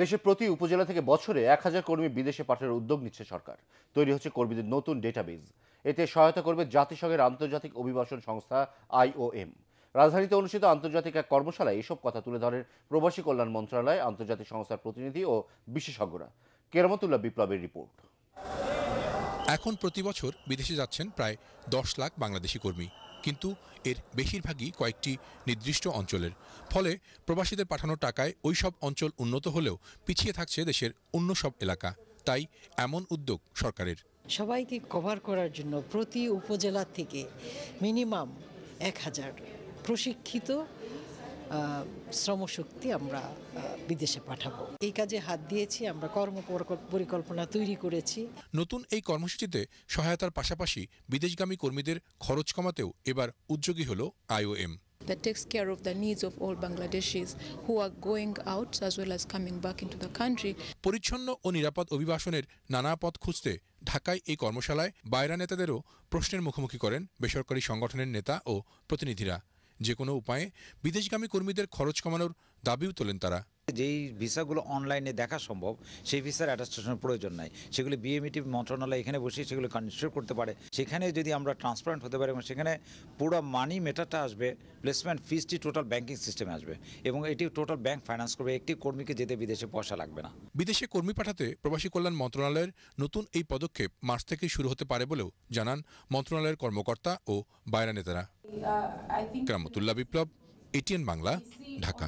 দেশের প্রতি উপজেলা থেকে বছরে এক হাজার কর্মী বিদেশে পাঠানোর উদ্যোগ নিচ্ছে সরকার তৈরি হচ্ছে কর্মীদের নতুন ডেটাবেজ এতে সহায়তা করবে জাতিসংঘের আন্তর্জাতিক অভিবাসন সংস্থা আইওএম রাজধানীতে অনুষ্ঠিত আন্তর্জাতিক এক কর্মশালায় এসব কথা তুলে ধরেন প্রবাসী কল্যাণ মন্ত্রণালয় আন্তর্জাতিক সংস্থার প্রতিনিধি ও বিশেষজ্ঞরা কেরামতুল্লাহ বিপ্লবের রিপোর্ট এখন প্রতি বছর বিদেশে যাচ্ছেন প্রায় দশ লাখ বাংলাদেশি কর্মী কিন্তু এর বেশিরভাগই কয়েকটি নির্দিষ্ট অঞ্চলের ফলে প্রবাসীদের পাঠানো টাকায় ওই সব অঞ্চল উন্নত হলেও পিছিয়ে থাকছে দেশের অন্য সব এলাকা তাই এমন উদ্যোগ সরকারের সবাইকে কভার করার জন্য প্রতি উপজেলা থেকে মিনিমাম এক হাজার প্রশিক্ষিত শ্রমশক্তি আমরা বিদেশে পাঠাবো এই কাজে হাত দিয়েছি আমরা কর্ম পরিকল্পনা তৈরি করেছি নতুন এই কর্মসূচিতে সহায়তার পাশাপাশি বিদেশগামী কর্মীদের খরচ কমাতেও এবার উদ্যোগী হল IOM that takes care of the needs of all Bangladeshis who are going out as well as coming back into the country. পরিচ্ছন্ন ও নিরাপদ অভিবাসনের নানা পথ খুঁজতে ঢাকায় এই কর্মশালায় বাইরা নেতাদেরও প্রশ্নের মুখোমুখি করেন বেসরকারি সংগঠনের নেতা ও প্রতিনিধিরা যে কোনো উপায়ে বিদেশগামী কর্মীদের খরচ কমানোর দাবিও তোলেন তারা যেই ভিসাগুলো অনলাইনে দেখা সম্ভব সেই ভিসার অ্যাটাস্টেশনের প্রয়োজন নাই সেগুলি বিএমইটি e মন্ত্রণালয় এখানে বসে সেগুলো কনসিডার করতে পারে সেখানে যদি আমরা ট্রান্সপারেন্ট হতে পারি এবং সেখানে পুরো মানি মেটারটা আসবে প্লেসমেন্ট ফিজটি টোটাল ব্যাংকিং সিস্টেমে আসবে এবং এটি টোটাল ব্যাংক ফাইন্যান্স করবে একটি কর্মীকে যেতে বিদেশে পয়সা লাগবে না বিদেশে কর্মী পাঠাতে প্রবাসী কল্যাণ মন্ত্রণালয়ের নতুন এই পদক্ষেপ মার্চ থেকে শুরু হতে পারে বলেও জানান মন্ত্রণালয়ের কর্মকর্তা ও বায়রা নেতারা কামতুল্লাহ বিপ্লব এটিএন বাংলা ঢাকা